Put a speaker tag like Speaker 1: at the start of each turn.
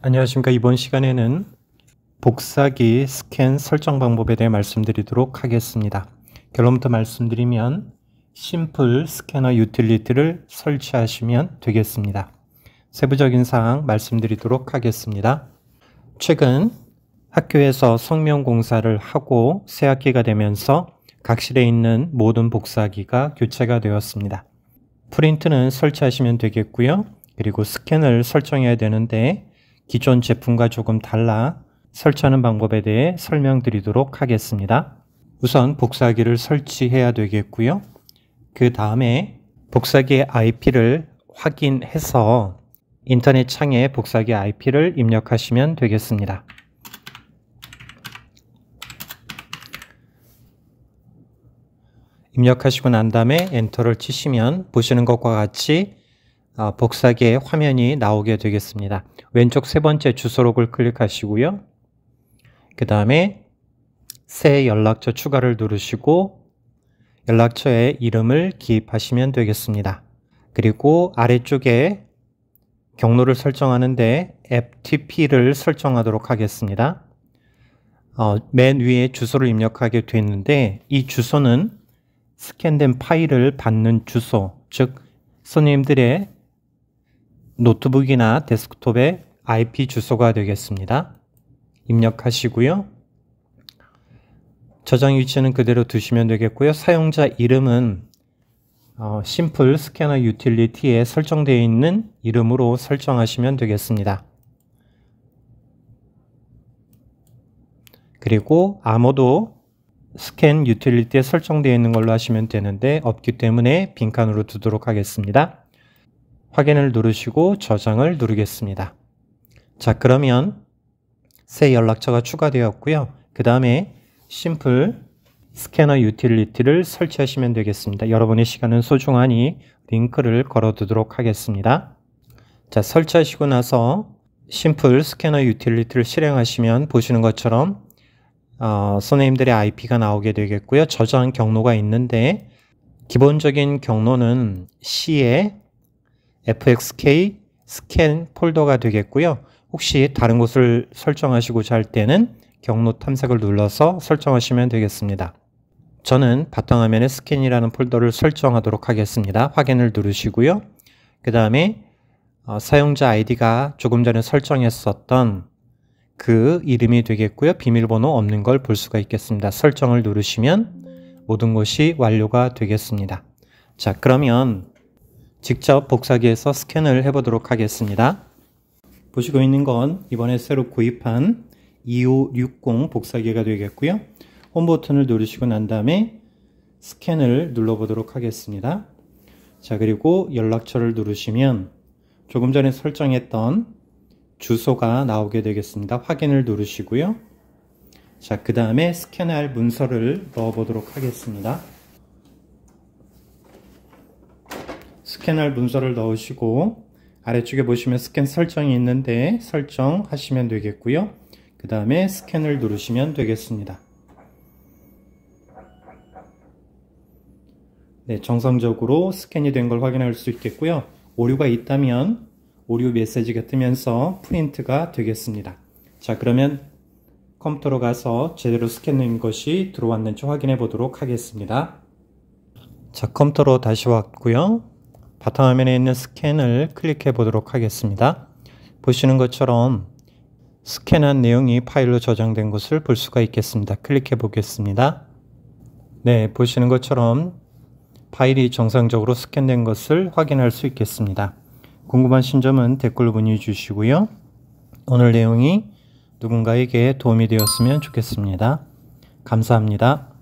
Speaker 1: 안녕하십니까. 이번 시간에는 복사기 스캔 설정 방법에 대해 말씀드리도록 하겠습니다. 결론부터 말씀드리면 심플 스캐너 유틸리티를 설치하시면 되겠습니다. 세부적인 사항 말씀드리도록 하겠습니다. 최근 학교에서 성명공사를 하고 새학기가 되면서 각실에 있는 모든 복사기가 교체가 되었습니다. 프린트는 설치하시면 되겠고요. 그리고 스캔을 설정해야 되는데 기존 제품과 조금 달라 설치하는 방법에 대해 설명드리도록 하겠습니다. 우선 복사기를 설치해야 되겠고요. 그 다음에 복사기의 IP를 확인해서 인터넷 창에 복사기 IP를 입력하시면 되겠습니다. 입력하시고 난 다음에 엔터를 치시면 보시는 것과 같이 아, 복사기의 화면이 나오게 되겠습니다. 왼쪽 세 번째 주소록을 클릭하시고요. 그 다음에 새 연락처 추가를 누르시고 연락처의 이름을 기입하시면 되겠습니다. 그리고 아래쪽에 경로를 설정하는데 FTP를 설정하도록 하겠습니다. 어, 맨 위에 주소를 입력하게 되는데 있이 주소는 스캔된 파일을 받는 주소, 즉 손님들의 노트북이나 데스크톱의 IP 주소가 되겠습니다. 입력하시고요. 저장 위치는 그대로 두시면 되겠고요. 사용자 이름은 어, 심플 스캐너 유틸리티에 설정되어 있는 이름으로 설정하시면 되겠습니다. 그리고 아무도 스캔 유틸리티에 설정되어 있는 걸로 하시면 되는데 없기 때문에 빈칸으로 두도록 하겠습니다. 확인을 누르시고 저장을 누르겠습니다. 자 그러면 새 연락처가 추가되었고요. 그 다음에 심플 스캐너 유틸리티를 설치하시면 되겠습니다. 여러분의 시간은 소중하니 링크를 걸어두도록 하겠습니다. 자 설치하시고 나서 심플 스캐너 유틸리티를 실행하시면 보시는 것처럼 어, 선생님들의 IP가 나오게 되겠고요. 저장 경로가 있는데 기본적인 경로는 C에 fxk 스캔 폴더가 되겠고요. 혹시 다른 곳을 설정하시고자 할 때는 경로 탐색을 눌러서 설정하시면 되겠습니다. 저는 바탕화면에 스캔이라는 폴더를 설정하도록 하겠습니다. 확인을 누르시고요. 그 다음에 어, 사용자 아이디가 조금 전에 설정했었던 그 이름이 되겠고요. 비밀번호 없는 걸 볼 수가 있겠습니다. 설정을 누르시면 모든 것이 완료가 되겠습니다. 자 그러면 직접 복사기에서 스캔을 해보도록 하겠습니다. 보시고 있는 건 이번에 새로 구입한 2560 복사기가 되겠고요. 홈 버튼을 누르시고 난 다음에 스캔을 눌러보도록 하겠습니다. 자 그리고 연락처를 누르시면 조금 전에 설정했던 주소가 나오게 되겠습니다. 확인을 누르시고요. 자 그 다음에 스캔할 문서를 넣어보도록 하겠습니다. 스캔할 문서를 넣으시고 아래쪽에 보시면 스캔 설정이 있는데 설정하시면 되겠고요. 그 다음에 스캔을 누르시면 되겠습니다. 네, 정상적으로 스캔이 된 걸 확인할 수 있겠고요. 오류가 있다면 오류 메시지가 뜨면서 프린트가 되겠습니다. 자 그러면 컴퓨터로 가서 제대로 스캔된 것이 들어왔는지 확인해 보도록 하겠습니다. 자 컴퓨터로 다시 왔고요. 바탕화면에 있는 스캔을 클릭해 보도록 하겠습니다. 보시는 것처럼 스캔한 내용이 파일로 저장된 것을 볼 수가 있겠습니다. 클릭해 보겠습니다. 네, 보시는 것처럼 파일이 정상적으로 스캔된 것을 확인할 수 있겠습니다. 궁금하신 점은 댓글로 문의해 주시고요. 오늘 내용이 누군가에게 도움이 되었으면 좋겠습니다. 감사합니다.